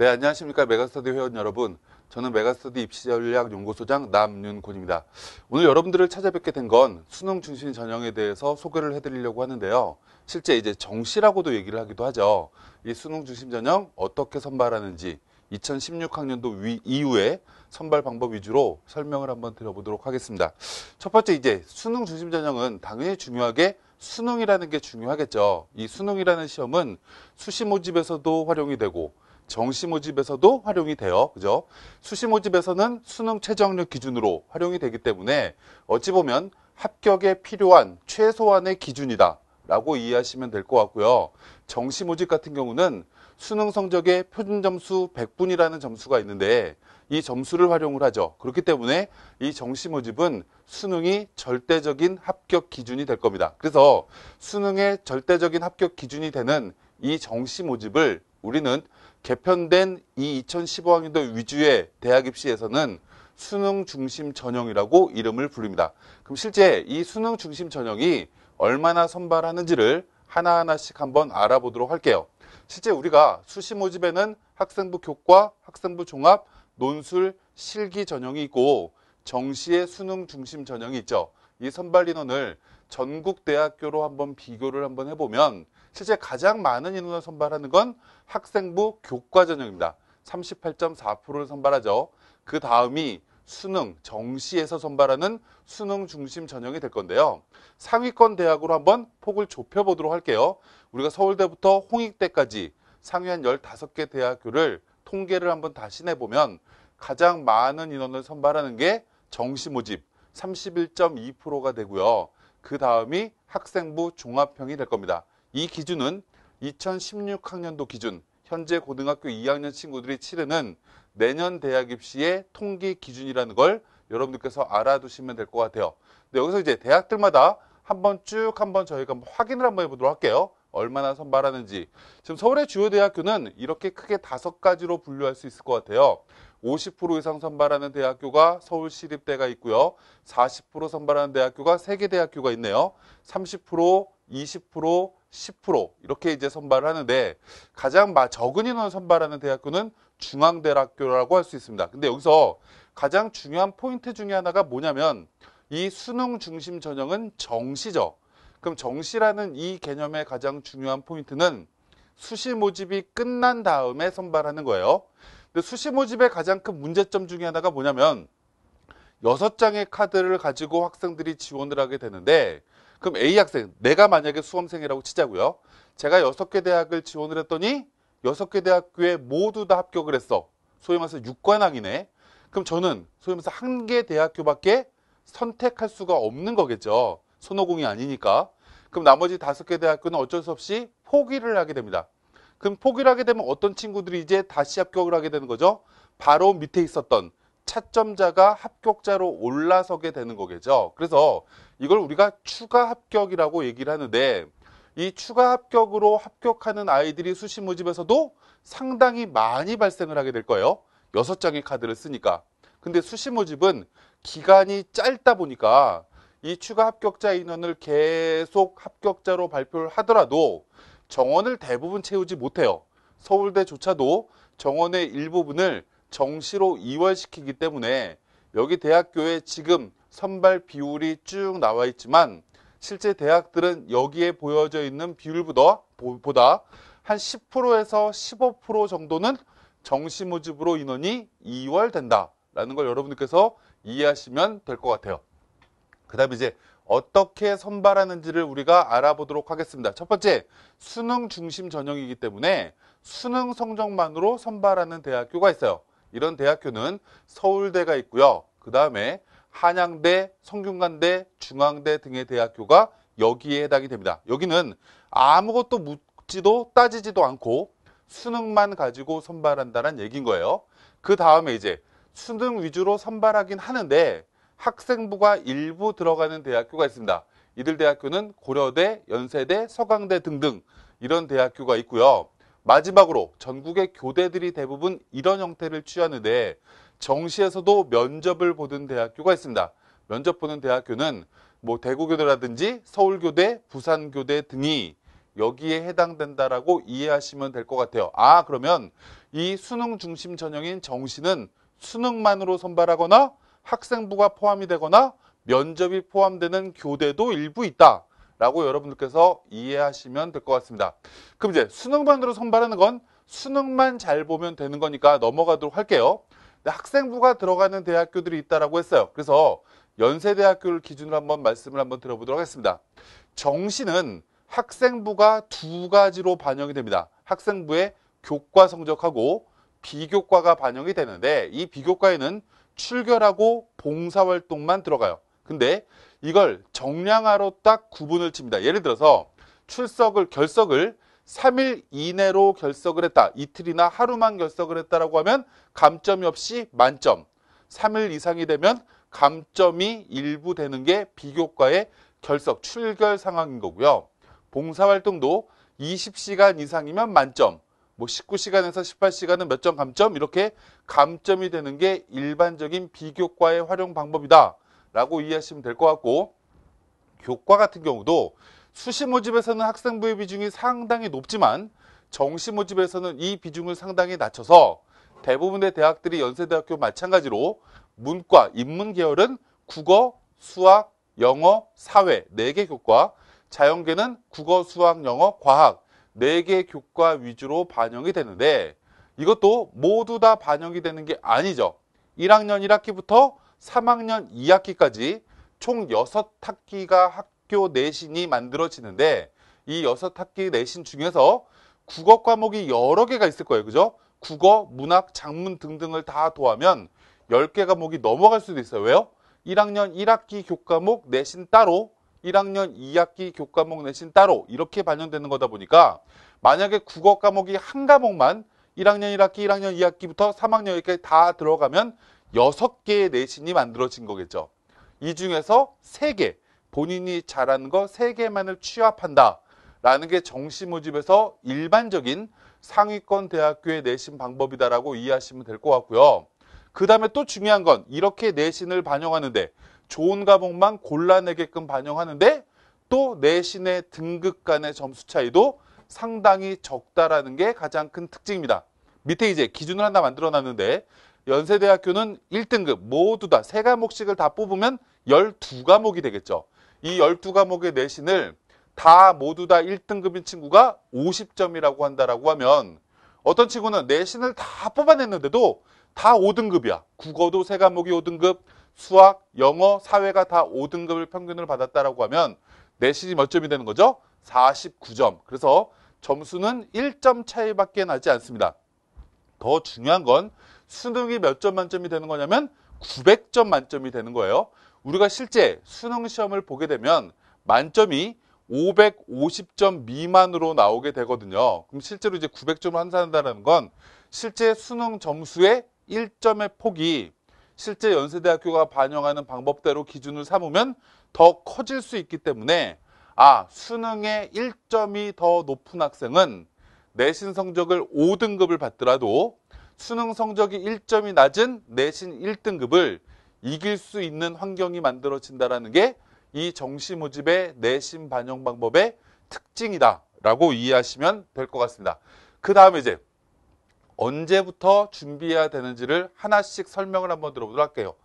네, 안녕하십니까. 메가스터디 회원 여러분. 저는 메가스터디 입시전략 연구소장 남윤곤입니다. 오늘 여러분들을 찾아뵙게 된 건 수능 중심 전형에 대해서 소개를 해드리려고 하는데요. 실제 이제 정시라고도 얘기를 하기도 하죠. 이 수능 중심 전형 어떻게 선발하는지 2016학년도 위, 이후에 선발 방법 위주로 설명을 한번 드려보도록 하겠습니다. 첫 번째 이제 수능 중심 전형은 당연히 중요하게 수능이라는 게 중요하겠죠. 이 수능이라는 시험은 수시 모집에서도 활용이 되고 정시 모집에서도 활용이 돼요. 그죠? 수시 모집에서는 수능 최저학력 기준으로 활용이 되기 때문에 어찌 보면 합격에 필요한 최소한의 기준이다. 라고 이해하시면 될 것 같고요. 정시 모집 같은 경우는 수능 성적의 표준 점수 100분이라는 점수가 있는데 이 점수를 활용을 하죠. 그렇기 때문에 이 정시 모집은 수능이 절대적인 합격 기준이 될 겁니다. 그래서 수능의 절대적인 합격 기준이 되는 이 정시 모집을 우리는 개편된 이 2015학년도 위주의 대학 입시에서는 수능 중심 전형이라고 이름을 부릅니다. 그럼 실제 이 수능 중심 전형이 얼마나 선발하는지를 하나하나씩 한번 알아보도록 할게요. 실제 우리가 수시 모집에는 학생부 교과, 학생부 종합, 논술, 실기 전형이 있고 정시의 수능 중심 전형이 있죠. 이 선발 인원을 전국 대학교로 한번 비교를 한번 해보면 실제 가장 많은 인원을 선발하는 건 학생부 교과 전형입니다. 38.4%를 선발하죠. 그 다음이 수능, 정시에서 선발하는 수능 중심 전형이 될 건데요. 상위권 대학으로 한번 폭을 좁혀보도록 할게요. 우리가 서울대부터 홍익대까지 상위 한 15개 대학교를 통계를 한번 다시 내보면 가장 많은 인원을 선발하는 게 정시 모집 31.2%가 되고요. 그 다음이 학생부 종합형이 될 겁니다. 이 기준은 2016학년도 기준 현재 고등학교 2학년 친구들이 치르는 내년 대학 입시의 통계 기준이라는 걸 여러분들께서 알아두시면 될 것 같아요. 근데 여기서 이제 대학들마다 한번 쭉 한번 저희가 한번 확인을 한번 해보도록 할게요. 얼마나 선발하는지. 지금 서울의 주요 대학교는 이렇게 크게 다섯 가지로 분류할 수 있을 것 같아요. 50% 이상 선발하는 대학교가 서울시립대가 있고요. 40% 선발하는 대학교가 세계 대학교가 있네요. 30%, 20%, 10% 이렇게 이제 선발을 하는데 가장 적은 인원 선발하는 대학교는 중앙대학교라고 할 수 있습니다. 근데 여기서 가장 중요한 포인트 중에 하나가 뭐냐면 이 수능 중심 전형은 정시죠. 그럼 정시라는 이 개념의 가장 중요한 포인트는 수시 모집이 끝난 다음에 선발하는 거예요. 근데 수시 모집의 가장 큰 문제점 중에 하나가 뭐냐면 여섯 장의 카드를 가지고 학생들이 지원을 하게 되는데 그럼 A 학생, 내가 만약에 수험생이라고 치자고요. 제가 여섯 개 대학을 지원을 했더니 여섯 개 대학교에 모두 다 합격을 했어. 소위 말해서 육관왕이네 그럼 저는 소위 말해서 한 개 대학교밖에 선택할 수가 없는 거겠죠. 손오공이 아니니까. 그럼 나머지 다섯 개 대학교는 어쩔 수 없이 포기를 하게 됩니다. 그럼 포기를 하게 되면 어떤 친구들이 이제 다시 합격을 하게 되는 거죠? 바로 밑에 있었던 차점자가 합격자로 올라서게 되는 거겠죠. 그래서 이걸 우리가 추가 합격이라고 얘기를 하는데 이 추가 합격으로 합격하는 아이들이 수시 모집에서도 상당히 많이 발생을 하게 될 거예요. 여섯 장의 카드를 쓰니까. 근데 수시 모집은 기간이 짧다 보니까 이 추가 합격자 인원을 계속 합격자로 발표를 하더라도 정원을 대부분 채우지 못해요. 서울대조차도 정원의 일부분을 정시로 이월시키기 때문에 여기 대학교에 지금 선발 비율이 쭉 나와 있지만 실제 대학들은 여기에 보여져 있는 비율보다 보다 한 10%에서 15% 정도는 정시 모집으로 인원이 2월 된다라는 걸 여러분들께서 이해하시면 될 것 같아요. 그 다음에 이제 어떻게 선발하는지를 우리가 알아보도록 하겠습니다. 첫 번째, 수능 중심 전형이기 때문에 수능 성적만으로 선발하는 대학교가 있어요. 이런 대학교는 서울대가 있고요. 그 다음에 한양대, 성균관대, 중앙대 등의 대학교가 여기에 해당이 됩니다. 여기는 아무것도 묻지도 따지지도 않고 수능만 가지고 선발한다는 얘기인 거예요. 그 다음에 이제 수능 위주로 선발하긴 하는데 학생부가 일부 들어가는 대학교가 있습니다. 이들 대학교는 고려대, 연세대, 서강대 등등 이런 대학교가 있고요. 마지막으로 전국의 교대들이 대부분 이런 형태를 취하는데 정시에서도 면접을 보는 대학교가 있습니다. 면접 보는 대학교는 뭐 대구교대라든지 서울교대, 부산교대 등이 여기에 해당된다라고 이해하시면 될 것 같아요. 아 그러면 이 수능 중심 전형인 정시는 수능만으로 선발하거나 학생부가 포함이 되거나 면접이 포함되는 교대도 일부 있다. 라고 여러분들께서 이해하시면 될 것 같습니다. 그럼 이제 수능만으로 선발하는 건 수능만 잘 보면 되는 거니까 넘어가도록 할게요. 학생부가 들어가는 대학교들이 있다라고 했어요. 그래서 연세대학교를 기준으로 한번 말씀을 한번 들어보도록 하겠습니다. 정시는 학생부가 두 가지로 반영이 됩니다. 학생부의 교과 성적하고 비교과가 반영이 되는데 이 비교과에는 출결하고 봉사활동만 들어가요. 근데 이걸 정량화로 딱 구분을 칩니다. 예를 들어서 출석을 결석을 3일 이내로 결석을 했다. 이틀이나 하루만 결석을 했다라고 하면 감점이 없이 만점. 3일 이상이 되면 감점이 일부 되는 게 비교과의 결석 출결 상황인 거고요. 봉사활동도 20시간 이상이면 만점, 뭐 19시간에서 18시간은 몇 점 감점 이렇게 감점이 되는 게 일반적인 비교과의 활용 방법이다 라고 이해하시면 될 것 같고 교과 같은 경우도 수시 모집에서는 학생부의 비중이 상당히 높지만 정시 모집에서는 이 비중을 상당히 낮춰서 대부분의 대학들이 연세대학교 마찬가지로 문과, 인문 계열은 국어, 수학, 영어, 사회 네 개 교과, 자연계는 국어, 수학, 영어, 과학 네 개 교과 위주로 반영이 되는데 이것도 모두 다 반영이 되는 게 아니죠. 1학년 1학기부터 3학년 2학기까지 총 6학기가 학 학교 내신이 만들어지는데 이 여섯 학기 내신 중에서 국어 과목이 여러 개가 있을 거예요. 그죠? 국어, 문학, 작문 등등을 다 더하면 10개 과목이 넘어갈 수도 있어요. 왜요? 1학년 1학기 교과목 내신 따로, 1학년 2학기 교과목 내신 따로 이렇게 반영되는 거다 보니까 만약에 국어 과목이 한 과목만 1학년 1학기, 1학년 2학기부터 3학년 1학기 다 들어가면 6개의 내신이 만들어진 거겠죠. 이 중에서 3개, 본인이 잘한 거 세개만을 취합한다. 라는 게 정시 모집에서 일반적인 상위권 대학교의 내신 방법이다라고 이해하시면 될 것 같고요. 그 다음에 또 중요한 건 이렇게 내신을 반영하는데 좋은 과목만 골라내게끔 반영하는데 또 내신의 등급 간의 점수 차이도 상당히 적다라는 게 가장 큰 특징입니다. 밑에 이제 기준을 하나 만들어 놨는데 연세대학교는 1등급 모두 다 세 과목씩을 다 뽑으면 12과목이 되겠죠. 이 12과목의 내신을 다 모두 다 1등급인 친구가 50점이라고 한다라고 하면 어떤 친구는 내신을 다 뽑아냈는데도 다 5등급이야. 국어도 세 과목이 5등급, 수학, 영어, 사회가 다 5등급을 평균을 받았다라고 하면 내신이 몇 점이 되는 거죠? 49점. 그래서 점수는 1점 차이밖에 나지 않습니다. 더 중요한 건 수능이 몇 점 만점이 되는 거냐면 900점 만점이 되는 거예요. 우리가 실제 수능 시험을 보게 되면 만점이 550점 미만으로 나오게 되거든요. 그럼 실제로 이제 900점을 환산한다는 건 실제 수능 점수의 1점의 폭이 실제 연세대학교가 반영하는 방법대로 기준을 삼으면 더 커질 수 있기 때문에 아, 수능의 1점이 더 높은 학생은 내신 성적을 5등급을 받더라도 수능 성적이 1점이 낮은 내신 1등급을 이길 수 있는 환경이 만들어진다라는 게 이 정시 모집의 내신 반영 방법의 특징이다라고 이해하시면 될 것 같습니다. 그 다음에 이제 언제부터 준비해야 되는지를 하나씩 설명을 한번 들어보도록 할게요.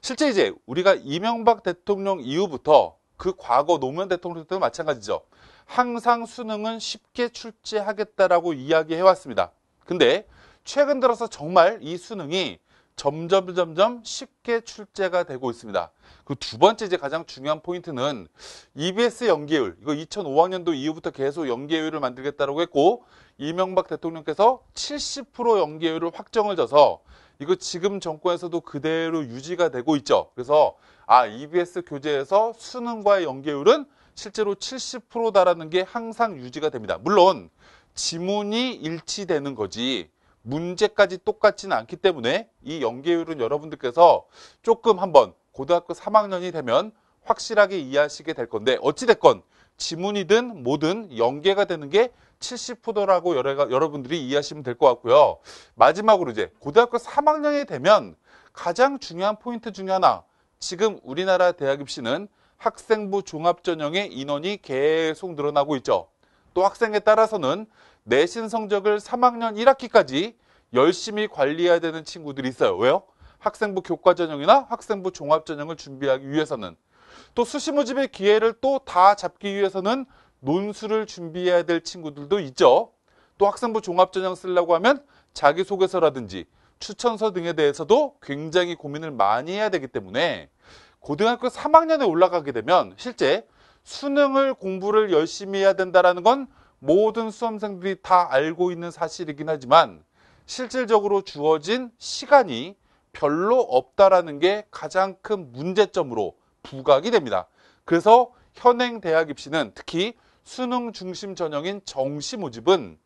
실제 이제 우리가 이명박 대통령 이후부터 그 과거 노무현 대통령 때도 마찬가지죠. 항상 수능은 쉽게 출제하겠다라고 이야기해왔습니다. 근데 최근 들어서 정말 이 수능이 점점 점점 쉽게 출제가 되고 있습니다. 그 두 번째 이제 가장 중요한 포인트는 EBS 연계율. 이거 2005학년도 이후부터 계속 연계율을 만들겠다고 했고 이명박 대통령께서 70% 연계율을 확정을 져서 이거 지금 정권에서도 그대로 유지가 되고 있죠. 그래서 아 EBS 교재에서 수능과의 연계율은 실제로 70%다라는 게 항상 유지가 됩니다. 물론 지문이 일치되는 거지 문제까지 똑같지는 않기 때문에 이 연계율은 여러분들께서 조금 한번 고등학교 3학년이 되면 확실하게 이해하시게 될 건데 어찌됐건 지문이든 뭐든 연계가 되는 게 70%라고 여러분들이 이해하시면 될 것 같고요. 마지막으로 이제 고등학교 3학년이 되면 가장 중요한 포인트 중에 하나 지금 우리나라 대학 입시는 학생부 종합전형의 인원이 계속 늘어나고 있죠. 또 학생에 따라서는 내신 성적을 3학년 1학기까지 열심히 관리해야 되는 친구들이 있어요. 왜요? 학생부 교과전형이나 학생부 종합전형을 준비하기 위해서는 또 수시모집의 기회를 또 다 잡기 위해서는 논술을 준비해야 될 친구들도 있죠. 또 학생부 종합전형 쓰려고 하면 자기소개서라든지 추천서 등에 대해서도 굉장히 고민을 많이 해야 되기 때문에 고등학교 3학년에 올라가게 되면 실제 수능을 공부를 열심히 해야 된다는 건 모든 수험생들이 다 알고 있는 사실이긴 하지만 실질적으로 주어진 시간이 별로 없다라는 게 가장 큰 문제점으로 부각이 됩니다. 그래서 현행 대학 입시는 특히 수능 중심 전형인 정시 모집은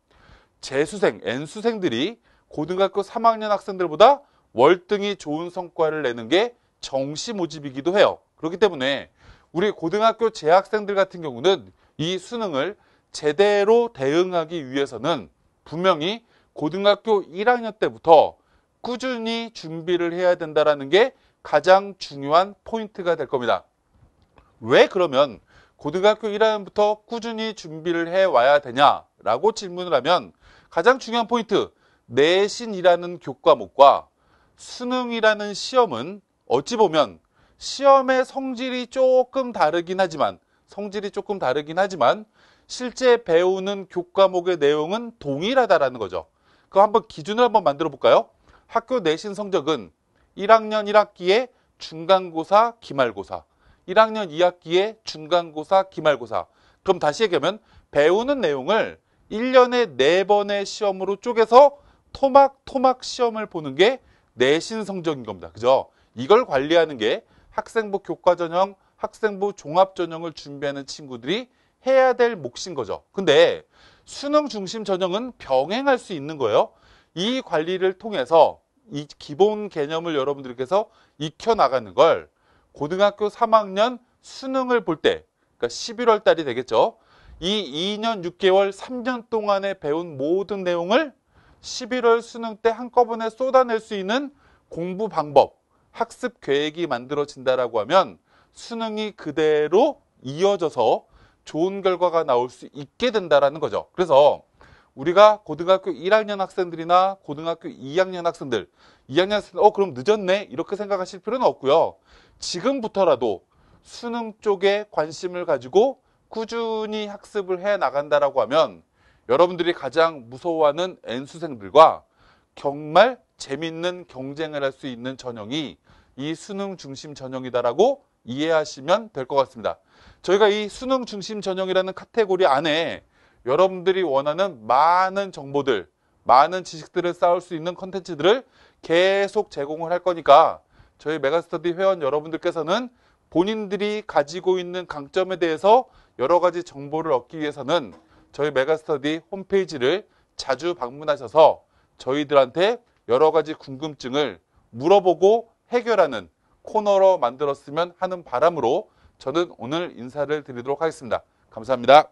재수생, N수생들이 고등학교 3학년 학생들보다 월등히 좋은 성과를 내는 게 정시 모집이기도 해요. 그렇기 때문에 우리 고등학교 재학생들 같은 경우는 이 수능을 제대로 대응하기 위해서는 분명히 고등학교 1학년 때부터 꾸준히 준비를 해야 된다는게 가장 중요한 포인트가 될 겁니다. 왜 그러면 고등학교 1학년부터 꾸준히 준비를 해와야 되냐라고 질문을 하면 가장 중요한 포인트, 내신이라는 교과목과 수능이라는 시험은 어찌 보면 시험의 성질이 조금 다르긴 하지만 성질이 조금 다르긴 하지만 실제 배우는 교과목의 내용은 동일하다라는 거죠. 그럼 한번 기준을 한번 만들어 볼까요? 학교 내신 성적은 1학년 1학기에 중간고사, 기말고사, 1학년 2학기에 중간고사, 기말고사. 그럼 다시 얘기하면 배우는 내용을 1년에 4번의 시험으로 쪼개서 토막 토막 시험을 보는 게 내신 성적인 겁니다. 그죠? 이걸 관리하는 게 학생부 교과 전형, 학생부 종합 전형을 준비하는 친구들이 해야 될 몫인 거죠. 근데 수능 중심 전형은 병행할 수 있는 거예요. 이 관리를 통해서 이 기본 개념을 여러분들께서 익혀 나가는 걸 고등학교 3학년 수능을 볼 때, 그러니까 11월 달이 되겠죠. 이 2년 6개월 3년 동안에 배운 모든 내용을 11월 수능 때 한꺼번에 쏟아낼 수 있는 공부 방법, 학습 계획이 만들어진다라고 하면 수능이 그대로 이어져서 좋은 결과가 나올 수 있게 된다라는 거죠. 그래서 우리가 고등학교 1학년 학생들이나 고등학교 2학년 학생들, 2학년 학생들, 어, 그럼 늦었네? 이렇게 생각하실 필요는 없고요. 지금부터라도 수능 쪽에 관심을 가지고 꾸준히 학습을 해 나간다라고 하면 여러분들이 가장 무서워하는 N수생들과 정말 재밌는 경쟁을 할 수 있는 전형이 이 수능 중심 전형이다라고 이해하시면 될 것 같습니다. 저희가 이 수능 중심 전형이라는 카테고리 안에 여러분들이 원하는 많은 정보들, 많은 지식들을 쌓을 수 있는 컨텐츠들을 계속 제공을 할 거니까 저희 메가스터디 회원 여러분들께서는 본인들이 가지고 있는 강점에 대해서 여러 가지 정보를 얻기 위해서는 저희 메가스터디 홈페이지를 자주 방문하셔서 저희들한테 여러 가지 궁금증을 물어보고 해결하는 코너로 만들었으면 하는 바람으로 저는 오늘 인사를 드리도록 하겠습니다. 감사합니다.